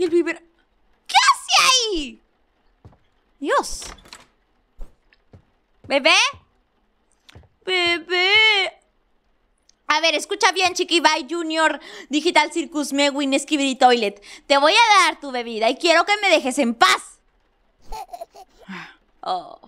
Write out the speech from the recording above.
Y el ¿Qué hace ahí? Dios. ¿Bebé? ¡Bebé! A ver, escucha bien, Chiqui Bye Junior, Digital Circus, Mewin, Skibidi Toilet. Te voy a dar tu bebida y quiero que me dejes en paz. Oh.